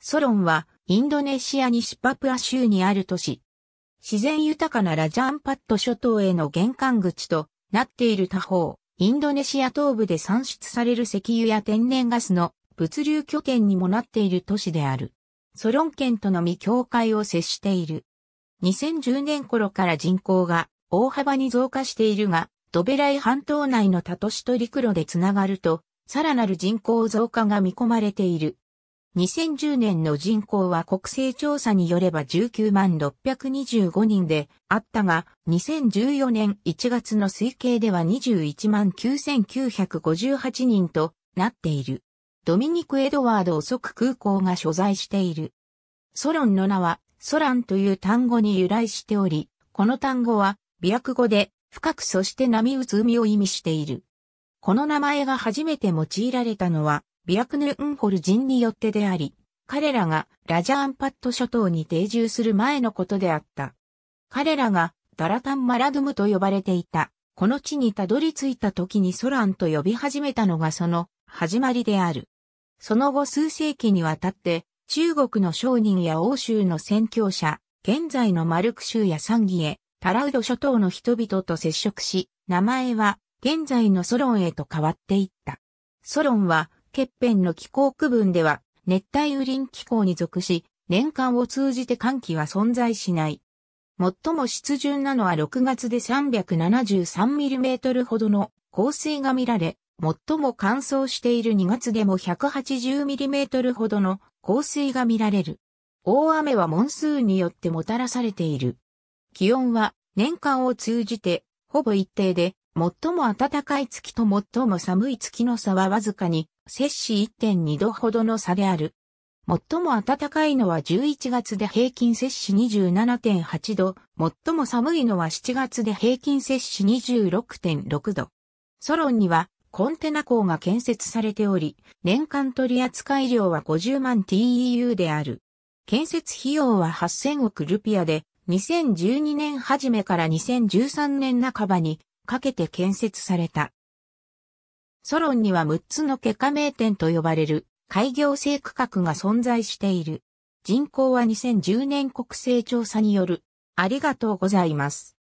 ソロンは、インドネシア西パプア州にある都市。自然豊かなラジャンパット諸島への玄関口となっている他方、インドネシア東部で産出される石油や天然ガスの物流拠点にもなっている都市である。ソロン県とのみ境界を接している。2010年頃から人口が大幅に増加しているが、ドベライ半島内の他都市と陸路でつながると、さらなる人口増加が見込まれている。2010年の人口は国勢調査によれば19万625人であったが、2014年1月の推計では21万9958人となっている。ドミニク・エドワード遅く空港が所在している。ソロンの名は、ソランという単語に由来しており、この単語は、美薬語で、深くそして波打つ海を意味している。この名前が初めて用いられたのは、ビアクヌーンホル人によってであり、彼らがラジャーンパット諸島に定住する前のことであった。彼らがダラタンマラドムと呼ばれていた。この地にたどり着いた時にソランと呼び始めたのがその始まりである。その後数世紀にわたって中国の商人や欧州の宣教者、現在のマルク州やサンギエ、タラウド諸島の人々と接触し、名前は現在のソロンへと変わっていった。ソロンは欠片の気候区分では、熱帯雨林気候に属し、年間を通じて寒気は存在しない。最も湿潤なのは6月で 373mm ほどの降水が見られ、最も乾燥している2月でも 180mm ほどの降水が見られる。大雨はモンスーンによってもたらされている。気温は年間を通じてほぼ一定で、最も暖かい月と最も寒い月の差はわずかに摂氏1.2度ほどの差である。最も暖かいのは11月で平均摂氏27.8度、最も寒いのは7月で平均摂氏26.6度。ソロンにはコンテナ港が建設されており、年間取扱量は50万 TEU である。建設費用は8000億ルピアで、2012年初めから2013年半ばにかけて建設された。ソロンには6つのケカ名店と呼ばれる開業制区画が存在している。人口は2010年国勢調査による。ありがとうございます。